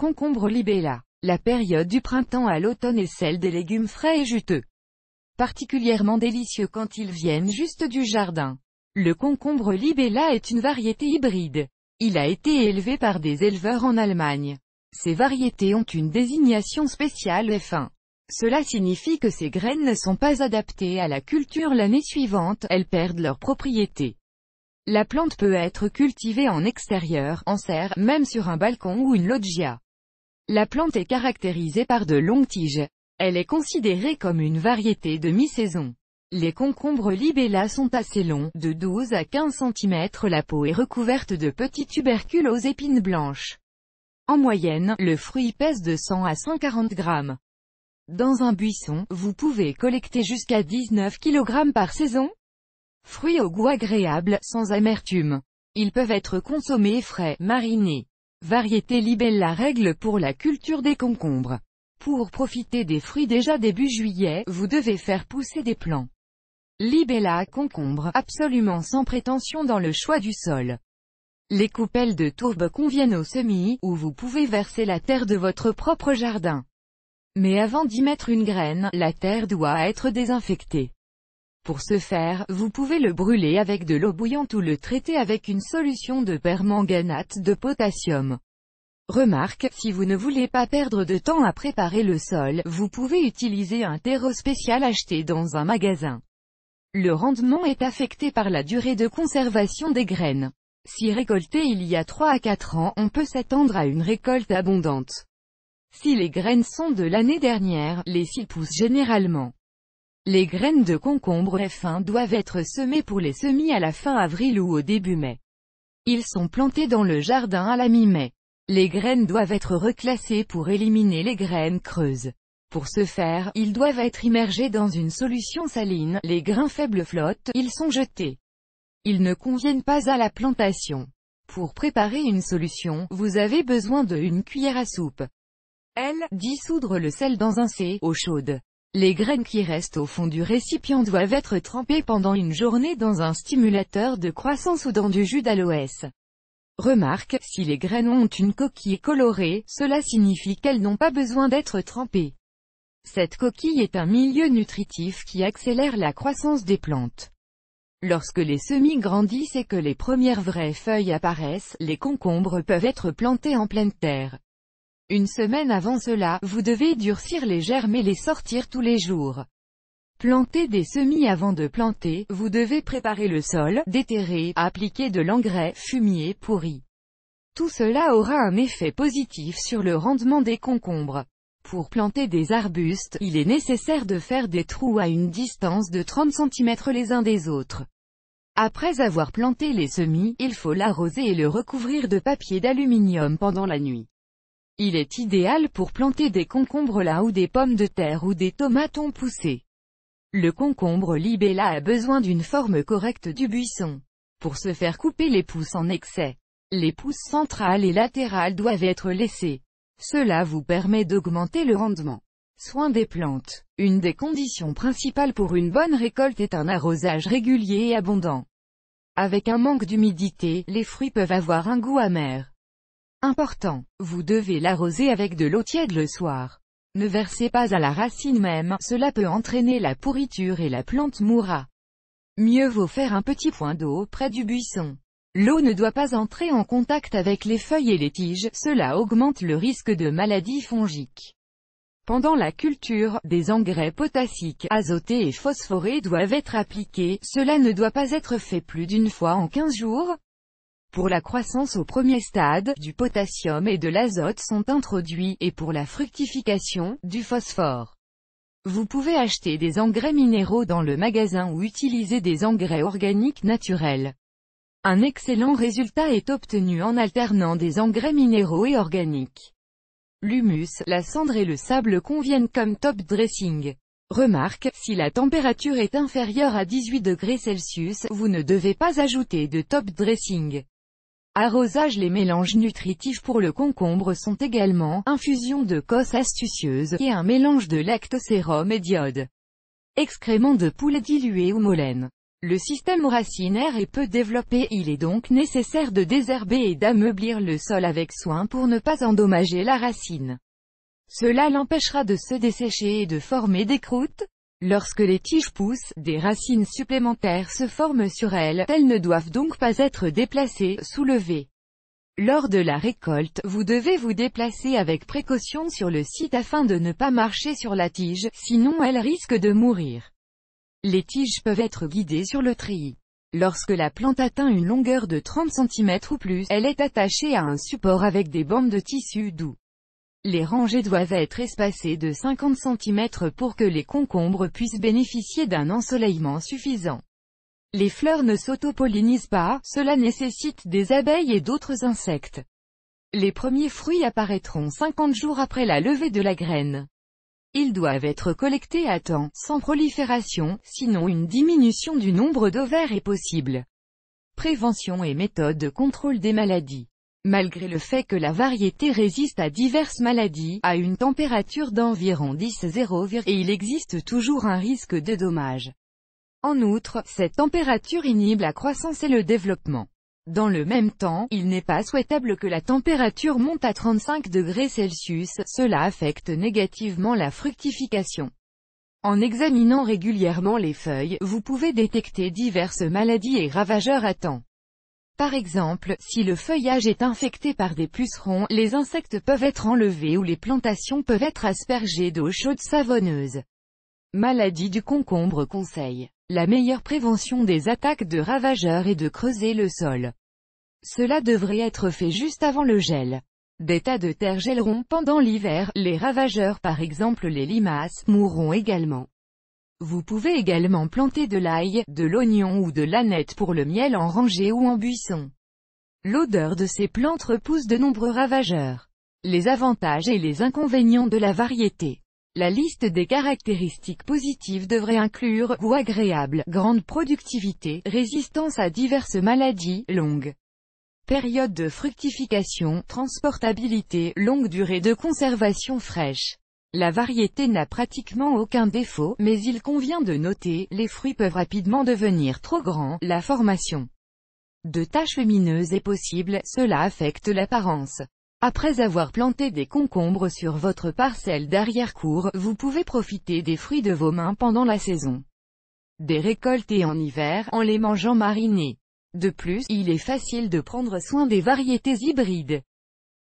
Concombre libella. La période du printemps à l'automne est celle des légumes frais et juteux. Particulièrement délicieux quand ils viennent juste du jardin. Le concombre libella est une variété hybride. Il a été élevé par des éleveurs en Allemagne. Ces variétés ont une désignation spéciale F1. Cela signifie que ces graines ne sont pas adaptées à la culture l'année suivante, elles perdent leurs propriétés. La plante peut être cultivée en extérieur, en serre, même sur un balcon ou une loggia. La plante est caractérisée par de longues tiges. Elle est considérée comme une variété de mi-saison. Les concombres libella sont assez longs, de 12 à 15 cm. La peau est recouverte de petits tubercules aux épines blanches. En moyenne, le fruit pèse de 100 à 140 grammes. Dans un buisson, vous pouvez collecter jusqu'à 19 kg par saison. Fruits au goût agréable, sans amertume. Ils peuvent être consommés frais, marinés. Variété Libella règle pour la culture des concombres. Pour profiter des fruits déjà début juillet, vous devez faire pousser des plants. Libella concombre, absolument sans prétention dans le choix du sol. Les coupelles de tourbe conviennent au semis, où vous pouvez verser la terre de votre propre jardin. Mais avant d'y mettre une graine, la terre doit être désinfectée. Pour ce faire, vous pouvez le brûler avec de l'eau bouillante ou le traiter avec une solution de permanganate de potassium. Remarque, si vous ne voulez pas perdre de temps à préparer le sol, vous pouvez utiliser un terreau spécial acheté dans un magasin. Le rendement est affecté par la durée de conservation des graines. Si récolté il y a 3 à 4 ans, on peut s'attendre à une récolte abondante. Si les graines sont de l'année dernière, les 6 poussent généralement. Les graines de concombre F1 doivent être semées pour les semis à la fin avril ou au début mai. Ils sont plantés dans le jardin à la mi-mai. Les graines doivent être reclassées pour éliminer les graines creuses. Pour ce faire, ils doivent être immergés dans une solution saline, les grains faibles flottent, ils sont jetés. Ils ne conviennent pas à la plantation. Pour préparer une solution, vous avez besoin de une cuillère à soupe. L. Dissoudre le sel dans un C, eau chaude. Les graines qui restent au fond du récipient doivent être trempées pendant une journée dans un stimulateur de croissance ou dans du jus d'aloès. Remarque, si les graines ont une coquille colorée, cela signifie qu'elles n'ont pas besoin d'être trempées. Cette coquille est un milieu nutritif qui accélère la croissance des plantes. Lorsque les semis grandissent et que les premières vraies feuilles apparaissent, les concombres peuvent être plantés en pleine terre. Une semaine avant cela, vous devez durcir les germes et les sortir tous les jours. Planter des semis avant de planter, vous devez préparer le sol, déterrer, appliquer de l'engrais, fumier, pourri. Tout cela aura un effet positif sur le rendement des concombres. Pour planter des arbustes, il est nécessaire de faire des trous à une distance de 30 cm les uns des autres. Après avoir planté les semis, il faut l'arroser et le recouvrir de papier d'aluminium pendant la nuit. Il est idéal pour planter des concombres là où des pommes de terre ou des tomates ont poussé. Le concombre libella a besoin d'une forme correcte du buisson. Pour se faire couper les pousses en excès, les pousses centrales et latérales doivent être laissées. Cela vous permet d'augmenter le rendement. Soin des plantes. Une des conditions principales pour une bonne récolte est un arrosage régulier et abondant. Avec un manque d'humidité, les fruits peuvent avoir un goût amer. Important. Vous devez l'arroser avec de l'eau tiède le soir. Ne versez pas à la racine même, cela peut entraîner la pourriture et la plante mourra. Mieux vaut faire un petit point d'eau près du buisson. L'eau ne doit pas entrer en contact avec les feuilles et les tiges, cela augmente le risque de maladies fongiques. Pendant la culture, des engrais potassiques, azotés et phosphorés doivent être appliqués, cela ne doit pas être fait plus d'une fois en 15 jours, pour la croissance au premier stade, du potassium et de l'azote sont introduits, et pour la fructification, du phosphore. Vous pouvez acheter des engrais minéraux dans le magasin ou utiliser des engrais organiques naturels. Un excellent résultat est obtenu en alternant des engrais minéraux et organiques. L'humus, la cendre et le sable conviennent comme top dressing. Remarque, si la température est inférieure à 18 degrés Celsius, vous ne devez pas ajouter de top dressing. Arrosage Les mélanges nutritifs pour le concombre sont également infusion de cosse astucieuse et un mélange de lactosérum et d'iode. Excréments de poule dilués ou molène. Le système racinaire est peu développé, il est donc nécessaire de désherber et d'ameublir le sol avec soin pour ne pas endommager la racine. Cela l'empêchera de se dessécher et de former des croûtes, Lorsque les tiges poussent, des racines supplémentaires se forment sur elles, elles ne doivent donc pas être déplacées, soulevées. Lors de la récolte, vous devez vous déplacer avec précaution sur le site afin de ne pas marcher sur la tige, sinon elle risque de mourir. Les tiges peuvent être guidées sur le treillis. Lorsque la plante atteint une longueur de 30 cm ou plus, elle est attachée à un support avec des bandes de tissu doux. Les rangées doivent être espacées de 50 cm pour que les concombres puissent bénéficier d'un ensoleillement suffisant. Les fleurs ne s'autopollinisent pas, cela nécessite des abeilles et d'autres insectes. Les premiers fruits apparaîtront 50 jours après la levée de la graine. Ils doivent être collectés à temps, sans prolifération, sinon une diminution du nombre d'ovaires est possible. Prévention et méthode de contrôle des maladies Malgré le fait que la variété résiste à diverses maladies, à une température d'environ 10 et il existe toujours un risque de dommages. En outre, cette température inhibe la croissance et le développement. Dans le même temps, il n'est pas souhaitable que la température monte à 35 degrés cela affecte négativement la fructification. En examinant régulièrement les feuilles, vous pouvez détecter diverses maladies et ravageurs à temps. Par exemple, si le feuillage est infecté par des pucerons, les insectes peuvent être enlevés ou les plantations peuvent être aspergées d'eau chaude savonneuse. Maladie du concombre conseil. La meilleure prévention des attaques de ravageurs est de creuser le sol. Cela devrait être fait juste avant le gel. Des tas de terre gèleront pendant l'hiver, les ravageurs par exemple les limaces, mourront également. Vous pouvez également planter de l'ail, de l'oignon ou de l'aneth pour le miel en rangée ou en buisson. L'odeur de ces plantes repousse de nombreux ravageurs. Les avantages et les inconvénients de la variété. La liste des caractéristiques positives devrait inclure goût agréable, grande productivité, résistance à diverses maladies, longue période de fructification, transportabilité, longue durée de conservation fraîche. La variété n'a pratiquement aucun défaut, mais il convient de noter, les fruits peuvent rapidement devenir trop grands, la formation de taches lumineuses est possible, cela affecte l'apparence. Après avoir planté des concombres sur votre parcelle d'arrière-cour, vous pouvez profiter des fruits de vos mains pendant la saison. Des récoltes et en hiver, en les mangeant marinés. De plus, il est facile de prendre soin des variétés hybrides.